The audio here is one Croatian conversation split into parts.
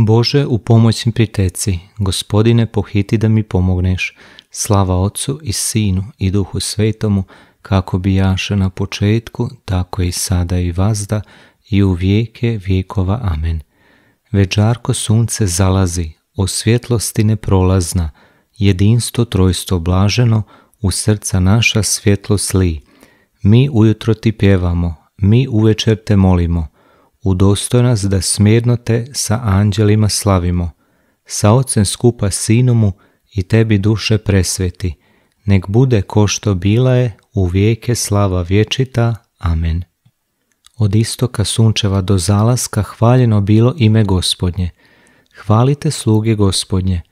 Bože, u pomoć mi priteci, gospodine, pohiti da mi pomogneš. Slava Otcu i Sinu i Duhu Svetomu, kako bi jaše na početku, tako i sada i vazda, i u vijeke vijekova. Amen. Veđarko sunce zalazi, o svjetlosti neprolazna, jedinstvo trojstvo blaženo, u srca naša svjetlo sli. Mi ujutro ti pjevamo, mi uvečer te molimo, udostoj nas da smjerno te sa anđelima slavimo, sa ocem skupa sinomu i tebi duše presveti, nek bude ko što bila je u vijeke slava vječita. Amen. Od istoka sunčeva do zalaska hvaljeno bilo ime gospodnje. Hvalite sluge gospodnje,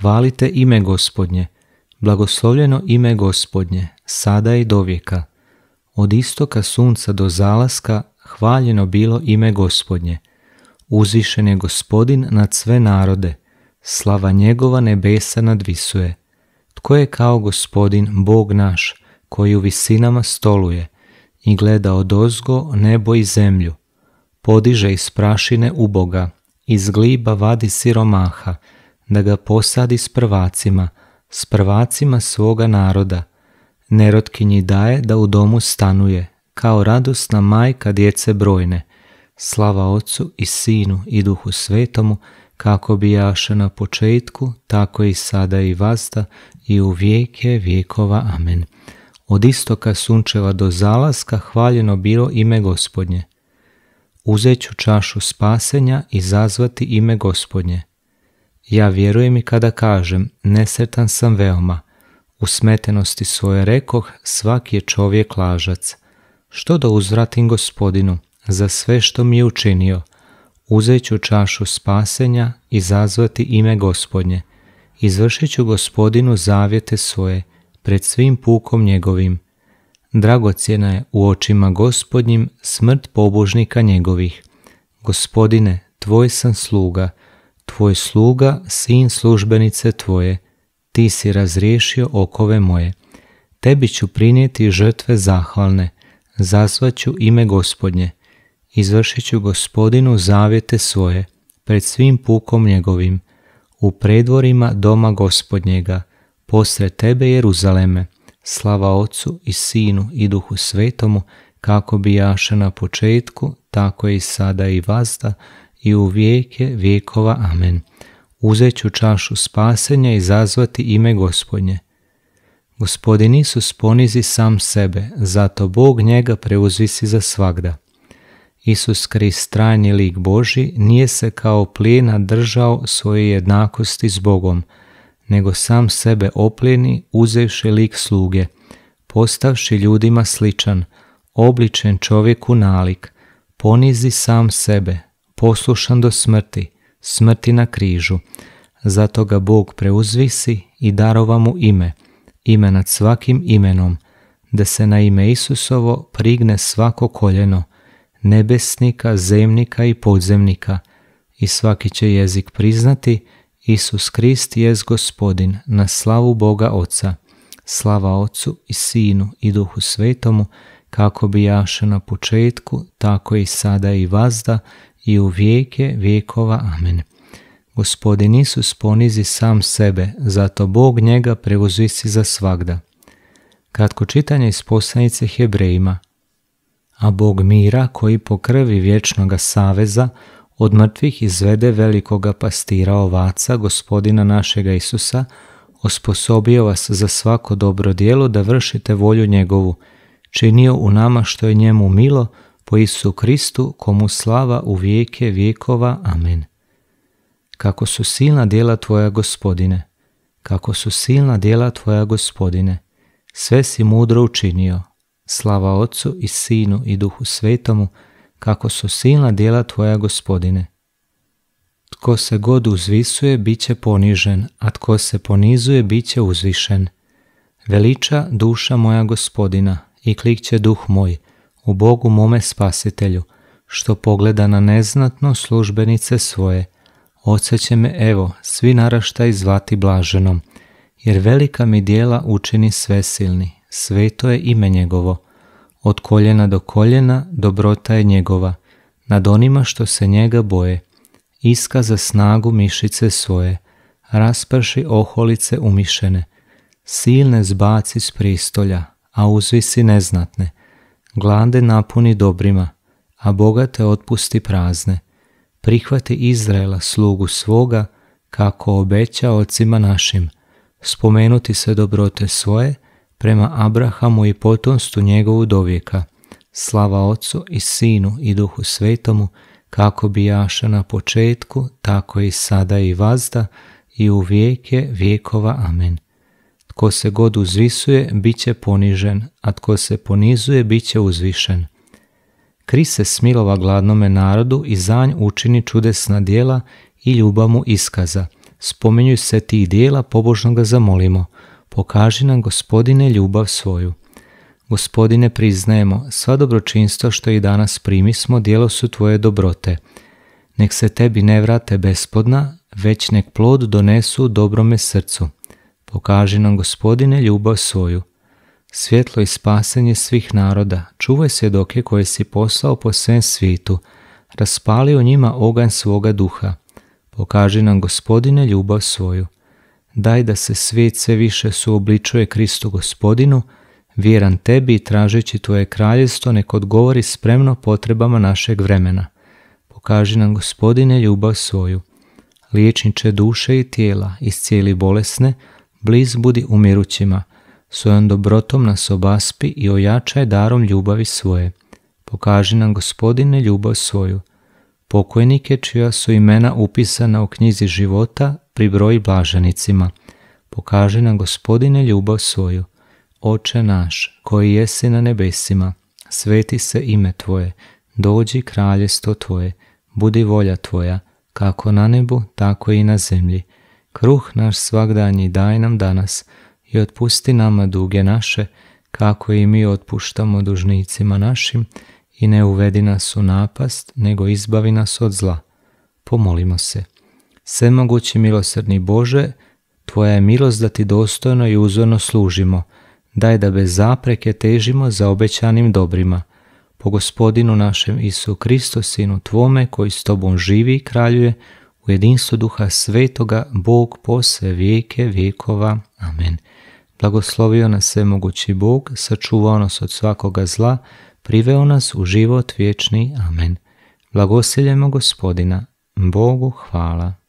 hvalite ime gospodnje, blagoslovljeno ime gospodnje, sada i dovijeka. Od istoka sunca do zalaska hvaljeno bilo ime gospodnje. Uzišen je gospodin nad sve narode, slava njegova nebesa nadvisuje. Tko je kao gospodin, Bog naš, koji u visinama stoluje i gleda od ozgo nebo i zemlju, podiže iz prašine uboga, iz gliba vadi siromaha, da ga posadi s prvacima, s prvacima svoga naroda, nerotkinji daje da u domu stanuje, kao radosna majka djece brojne. Slava Otcu i Sinu i Duhu Svetomu, kako bi jaše na početku, tako i sada i vazda i u vijeke vijekova. Amen. Od istoka sunčeva do zalaska hvaljeno bilo ime gospodnje. Uzeću čašu spasenja i zazvati ime gospodnje. Ja vjerujem i kada kažem, nesretan sam veoma, u smetenosti svoje rekoh, svaki je čovjek lažac što da uzvratim gospodinu za sve što mi je učinio, Uzet ću čašu spasenja i zazvati ime gospodnje, izvršit ću gospodinu zavjete svoje pred svim pukom njegovim. Dragocjena je u očima gospodnjim smrt pobožnika njegovih. Gospodine, tvoj sam sluga, tvoj sluga, sin službenice tvoje, ti si razriješio okove moje. Tebi ću prinijeti žrtve zahvalne, Zasvaću ime gospodnje, izvršit ću gospodinu zavjete svoje pred svim pukom njegovim, u predvorima doma gospodnjega, posred tebe Jeruzaleme, slava Ocu i Sinu i Duhu Svetomu, kako bijaše na početku, tako i sada i vazda, i u vijeke vijekova. Amen. Uzet ću čašu spasenja i zazvati ime gospodnje Gospodin Isus ponizi sam sebe, zato Bog njega preuzvisi za svagda. Isus Krist, trajni lik Boži, nije se kao plijena držao svoje jednakosti s Bogom, nego sam sebe opljeni, uzevši lik sluge, postavši ljudima sličan, obličen čovjeku nalik, ponizi sam sebe, poslušan do smrti, smrti na križu. Zato ga Bog preuzvisi i darova mu ime – ime nad svakim imenom, da se na ime Isusovo prigne svako koljeno, nebesnika, zemnika i podzemnika, i svaki će jezik priznati Isus Krist je gospodin na slavu Boga Oca, slava Ocu i Sinu i Duhu Svetomu, kako bi jaše na početku, tako i sada i vazda i u vijeke vijekova. Amen. Gospodin Isus ponizi sam sebe, zato Bog njega prevozisi za svagda. Kratko čitanje iz poslanice Hebrejima. A Bog mira, koji po krvi vječnoga saveza, od mrtvih izvede velikoga pastira ovaca, gospodina našega Isusa, osposobio vas za svako dobro dijelo da vršite volju njegovu, činio u nama što je njemu milo, po Isu Kristu, komu slava u vijeke vijekova. Amen kako su silna djela tvoja gospodine, kako su silna djela tvoja gospodine, sve si mudro učinio, slava Otcu i Sinu i Duhu Svetomu, kako su silna djela tvoja gospodine. Tko se god uzvisuje, bit će ponižen, a tko se ponizuje, bit će uzvišen. Veliča duša moja gospodina i klikće duh moj, u Bogu mome spasitelju, što pogleda na neznatno službenice svoje – će me evo, svi naraštaj zvati blaženom, jer velika mi dijela učini svesilni, sveto je ime njegovo. Od koljena do koljena dobrota je njegova, nad onima što se njega boje. iskaza snagu mišice svoje, rasprši oholice umišene. Silne zbaci s pristolja, a uzvisi neznatne. Glade napuni dobrima, a bogate otpusti prazne prihvati Izraela slugu svoga, kako obeća ocima našim, spomenuti se dobrote svoje prema Abrahamu i potomstvu njegovu dovijeka, slava Otcu i Sinu i Duhu Svetomu, kako jaša na početku, tako i sada i vazda, i u vijeke vijekova. Amen. Tko se god uzvisuje, bit će ponižen, a tko se ponizuje, bit će uzvišen. Kri se smilova gladnome narodu i zanj učini čudesna dijela i ljubav mu iskaza. Spomenjuj se ti dijela, pobožno ga zamolimo. Pokaži nam, gospodine, ljubav svoju. Gospodine, priznajemo, sva dobročinstva što i danas primismo, dijelo su tvoje dobrote. Nek se tebi ne vrate bespodna, već nek plod donesu dobrome srcu. Pokaži nam, gospodine, ljubav svoju svjetlo i spasenje svih naroda, čuvaj svjedoke koje si poslao po svem svijetu, raspali u njima oganj svoga duha. Pokaži nam, gospodine, ljubav svoju. Daj da se svijet sve više suobličuje Kristu gospodinu, vjeran tebi i tražeći tvoje kraljestvo nek odgovori spremno potrebama našeg vremena. Pokaži nam, gospodine, ljubav svoju. Liječniče duše i tijela, cijeli bolesne, bliz budi umirućima – Svojom dobrotom nas obaspi i ojačaj darom ljubavi svoje. Pokaži nam, gospodine, ljubav svoju. Pokojnike čija su imena upisana u knjizi života broji blaženicima. Pokaži nam, gospodine, ljubav svoju. Oče naš, koji jesi na nebesima, sveti se ime Tvoje, dođi kraljestvo Tvoje, budi volja Tvoja, kako na nebu, tako i na zemlji. Kruh naš svakdanji daj nam danas, i otpusti nama duge naše, kako i mi otpuštamo dužnicima našim i ne uvedi nas u napast, nego izbavi nas od zla. Pomolimo se. mogući, milosrdni Bože, Tvoja je milost da Ti dostojno i uzorno služimo, daj da bez zapreke težimo za obećanim dobrima. Po gospodinu našem Isu Kristu, Sinu Tvome, koji s Tobom živi i kraljuje, u jedinstvu duha svetoga, Bog posve vijeke vijekova. Amen. Blagoslovio nas mogući Bog, sačuvao nas od svakoga zla, priveo nas u život vječni. Amen. Blagosiljemo gospodina, Bogu hvala.